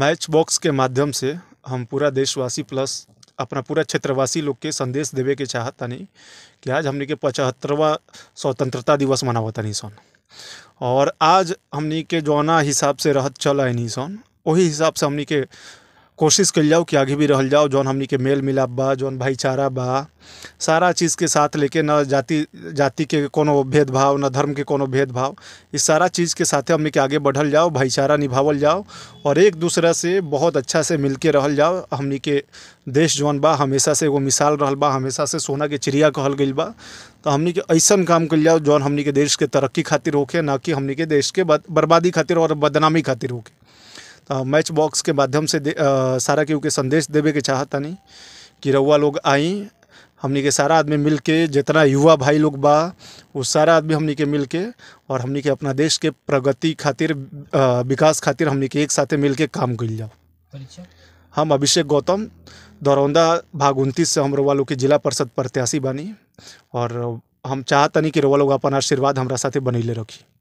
match box के माध्यम से हम पूरा देशवासी प्लस अपना पूरा क्षेत्रवासी लोग के संदेश देवे के चाहत कि आज हमने के पचहत्तरवा स्वतंत्रता दिवस मनावता नहीं सन और आज हमने के जौना हिसाब से रहत चल आई नहीं सन वही हिसाब से हमने के कोशिश कर जाओ कि आगे भी रहल जाओ जौन हमनी के मेल मिलाप बा जौन भाईचारा बा सारा चीज़ के साथ लेके न जाति जाति के कोनो भेदभाव न धर्म के कोनो भेदभाव इस सारा चीज़ के साथ हमने के आगे बढ़ल जाओ भाईचारा निभावल जाओ और एक दूसरा से बहुत अच्छा से मिल के रहल जाओ हमनी के देश जौन बा हमेशा से एगो मिसाल रहल बा हमेशा से सोना के चिड़िया कहल गई बा तो हमनी के ऐसा काम कर जाओ जौन हमनी के देश के तरक्की खातिर होके ना कि हमनी के देश के बर्बादी खातिर और बदनामी खातिर होके मैच बॉक्स के माध्यम से आ, सारा के संदेश देवे के नहीं कि रउआ लोग आई हमनी के सारा आदमी मिल के जितना युवा भाई लोग बा वो सारा आदमी हमनी के मिल के और हमनी के अपना देश के प्रगति खातिर विकास खातिर हमनी के एक साथे मिल के काम कर जाओ हम अभिषेक गौतम दरौंदा भाग उनतीस से हम रउआ लोग के जिला परिषद प्रत्याशी बनी और हम चाहतनी कि रउआ लोग अपन आशीर्वाद हमारा साथे बनैले रखी